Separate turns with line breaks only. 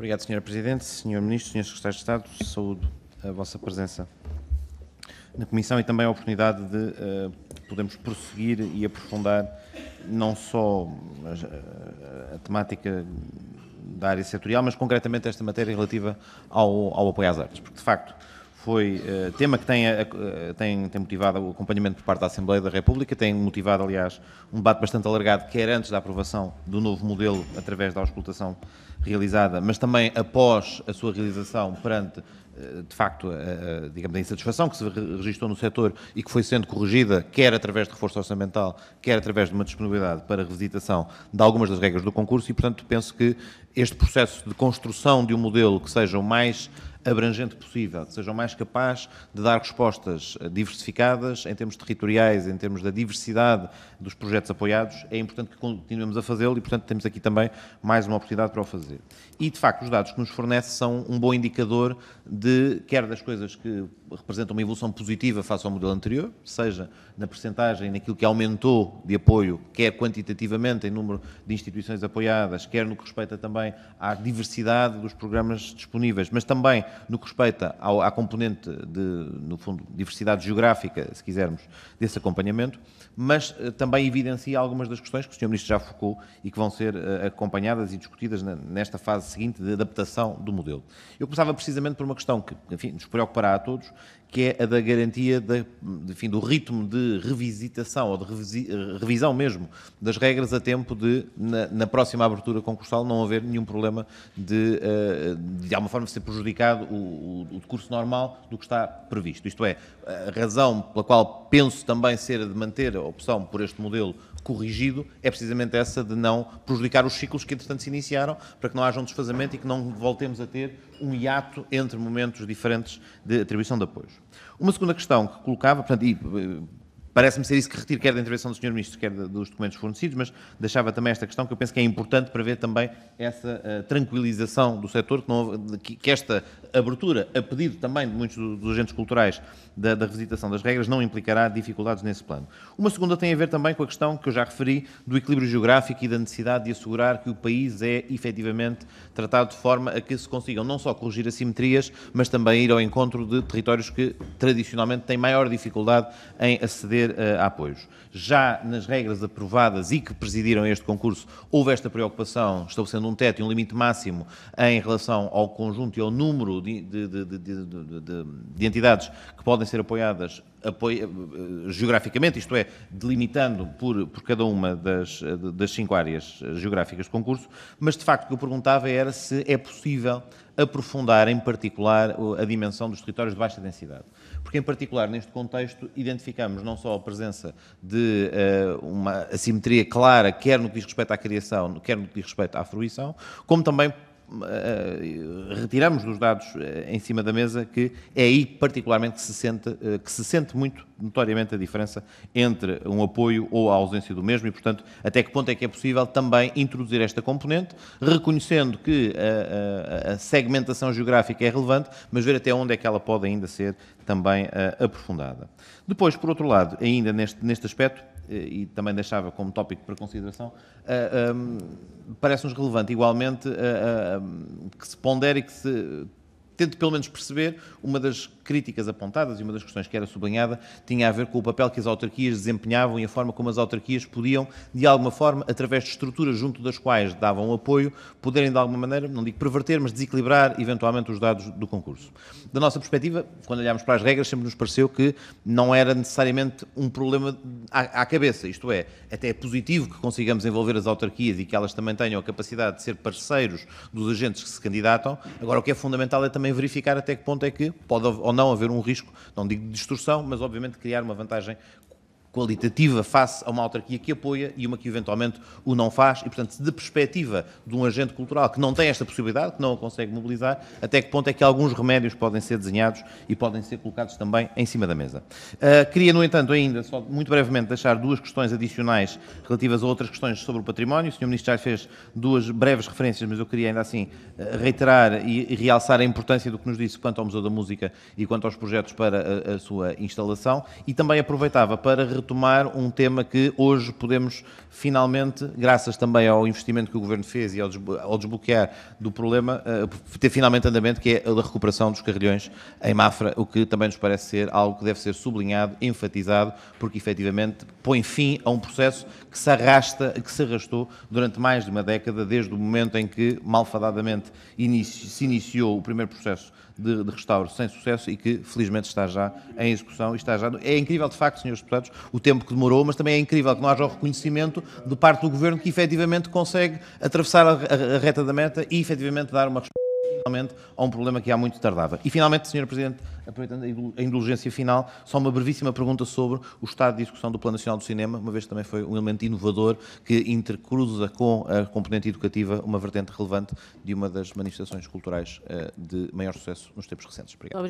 Obrigado, Sr. Presidente, Sr. Ministro, Sr. Secretário de Estado, saúde a vossa presença na Comissão e também a oportunidade de uh, podermos prosseguir e aprofundar não só a, eh, a, a, temática da área setorial, mas concretamente esta matéria relativa ao, ao apoio às artes, porque de facto foi uh, tema que tem, uh, tem, tem, motivado o acompanhamento por parte da Assembleia da República, tem motivado, aliás, um debate bastante alargado, quer antes da aprovação do novo modelo através da auscultação realizada, mas também após a sua realização perante, uh, de facto, a, digamos, a insatisfação que se registrou no setor e que foi sendo corrigida, quer através de reforço orçamental, quer através de uma disponibilidade para revisitação de algumas das regras do concurso e, portanto, penso que este processo de construção de um modelo que seja o mais abrangente possível, que sejam mais capazes de dar respostas eh, diversificadas em termos territoriais, em termos da diversidade dos projetos apoiados. É importante que continuemos a fazê-lo e, portanto, temos aqui também mais uma oportunidade para o fazer. E, de facto, os dados que nos fornece são um bom indicador de, quer das coisas que representam uma evolução positiva face ao modelo anterior, seja na percentagem, naquilo que aumentou de apoio, quer quantitativamente em número de instituições apoiadas, quer no que respeita também à diversidade dos programas disponíveis, mas também no que respeita ao, à componente de, no fundo, diversidade geográfica, se quisermos, desse acompanhamento, mas eh, também evidencia algumas das questões que o Sr. Ministro já focou e que vão ser eh, acompanhadas e discutidas nesta fase seguinte de adaptação do modelo. Eu começava precisamente por uma questão que, enfim, nos preocupará a todos, que é a da garantia da, enfim, do ritmo de revisitação ou de revisi, revisão mesmo das regras a tempo de, na, na, próxima abertura concursal, não haver nenhum problema de, eh, de alguma forma, ser prejudicado o, o, o curso normal do que está previsto. Isto é, a razão pela qual penso também ser a de manter a opção por este modelo corrigido é precisamente essa de não prejudicar os ciclos que, entretanto, se iniciaram para que não haja um desfazamento e que não voltemos a ter um hiato entre momentos diferentes de atribuição de apoios. Uma segunda questão que colocava, portanto, e eh, Parece-me ser isso que retiro, quer da intervenção do Sr. Ministro, quer dos documentos fornecidos, mas deixava também esta questão que eu penso que é importante para ver também essa uh, tranquilização do setor, que, não, que, que, esta abertura, a pedido também de muitos dos agentes culturais da, da, revisitação das regras, não implicará dificuldades nesse plano. Uma segunda tem a ver também com a questão que eu já referi do equilíbrio geográfico e da necessidade de assegurar que o país é efetivamente tratado de forma a que se consigam não só corrigir assimetrias, mas também ir ao encontro de territórios que tradicionalmente têm maior dificuldade em aceder a, eh, apoios. Já nas regras aprovadas e que presidiram este concurso, houve esta preocupação, estabelecendo um teto e um limite máximo em relação ao conjunto e ao número de, de, de, de entidades que podem ser apoiadas apoia, eh, eh, geograficamente, isto é, delimitando por, por cada uma das, das cinco áreas geográficas de concurso, mas de facto o que eu perguntava era se é possível aprofundar, em particular, a dimensão dos territórios de baixa densidade. Porque, em particular, neste contexto, identificamos não só a presença de uh, uma assimetria clara, quer no que diz respeito à criação, quer no que diz respeito à fruição, como também eh, retiramos dos dados eh, em cima da mesa que é aí particularmente que se sente, eh, que se sente muito notoriamente a diferença entre um apoio ou a ausência do mesmo e, portanto, até que ponto é que é possível também introduzir esta componente, reconhecendo que a, a, a segmentação geográfica é relevante, mas ver até onde é que ela pode ainda ser também aprofundada. Depois, por outro lado, ainda neste, neste aspecto, eh, e também deixava como tópico para consideração, eh, ehm, parece-nos relevante igualmente eh, que se pondere e que se tento pelo menos perceber, uma das críticas apontadas e uma das questões que era sublinhada tinha a ver com o papel que as autarquias desempenhavam e a forma como as autarquias podiam, de alguma forma, através de estruturas junto das quais davam apoio, poderem de alguma maneira, não digo perverter, mas desequilibrar eventualmente os dados do concurso. Da nossa perspectiva, quando olhámos para as regras, sempre nos pareceu que não era necessariamente um problema à, à cabeça, isto é, até é positivo que consigamos envolver as autarquias e que elas também tenham a capacidade de ser parceiros dos agentes que se candidatam. Agora, o que é fundamental é também também verificar até que ponto é que pode ou não haver um risco, não digo de distorção, mas obviamente criar uma vantagem qualitativa face a uma autarquia que apoia e uma que eventualmente o não faz. E, portanto, de perspectiva de um agente cultural que não tem esta possibilidade, que não a consegue mobilizar, até que ponto é que alguns remédios podem ser desenhados e podem ser colocados também em cima da mesa. Uh, queria, no entanto, ainda, só muito brevemente, deixar duas questões adicionais relativas a outras questões sobre o património. O Sr. Ministro já fez duas breves referências, mas eu queria ainda assim ah, reiterar e, e realçar a importância do que nos disse quanto ao Museu da Música e quanto aos projetos para a, a sua instalação. E também aproveitava para retomar um tema que hoje podemos finalmente, graças também ao investimento que o Governo fez e ao desbloquear do problema, eh, ter finalmente andamento, que é a recuperação dos carrilhões em Mafra, o que também nos parece ser algo que deve ser sublinhado, enfatizado, porque efetivamente põe fim a um processo que se arrasta, que se arrastou durante mais de uma década, desde o momento em que, malfadadamente, se iniciou o primeiro processo de, de, restauro sem sucesso e que felizmente está já em execução e está já. É incrível de facto, senhores deputados, o tempo que demorou, mas também é incrível que não haja o reconhecimento de parte do governo que efetivamente consegue atravessar a, a, a reta da meta e efetivamente dar uma resposta finalmente a um problema que há muito tardava. E finalmente, Sr. Presidente, aproveitando a indulgência final, só uma brevíssima pergunta sobre o estado de execução do Plano Nacional do Cinema, uma vez que também foi um elemento inovador que intercruza com a componente educativa uma vertente relevante de uma das manifestações culturais eh, de maior sucesso nos tempos recentes. Obrigado.